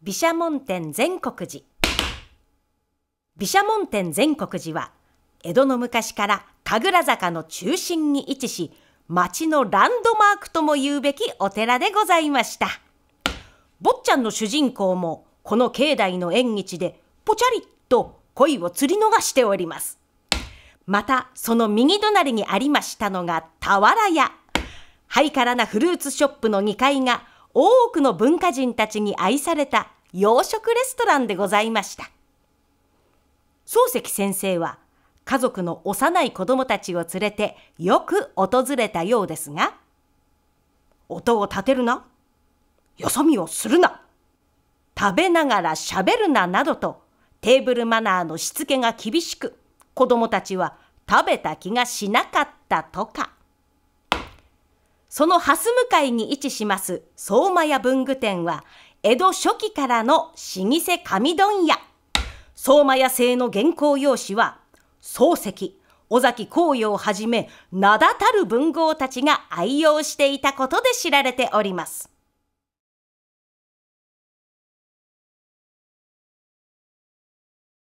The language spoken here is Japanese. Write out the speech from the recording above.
毘沙門天全国寺毘沙門天全国寺は江戸の昔から神楽坂の中心に位置し町のランドマークとも言うべきお寺でございました坊ちゃんの主人公もこの境内の縁日でぽちゃりと恋を釣り逃しておりますまたその右隣にありましたのが俵屋ハイカラなフルーツショップの2階が多くの文化人たちに愛された洋食レストランでございました。漱石先生は家族の幼い子供たちを連れてよく訪れたようですが、音を立てるな、よそ見をするな、食べながらしゃべるななどとテーブルマナーのしつけが厳しく、子供たちは食べた気がしなかったとか。その蓮向かいに位置します相馬屋文具店は、江戸初期からの老舗紙問屋。相馬屋製の原稿用紙は、漱石、尾崎紅葉をはじめ、名だたる文豪たちが愛用していたことで知られております。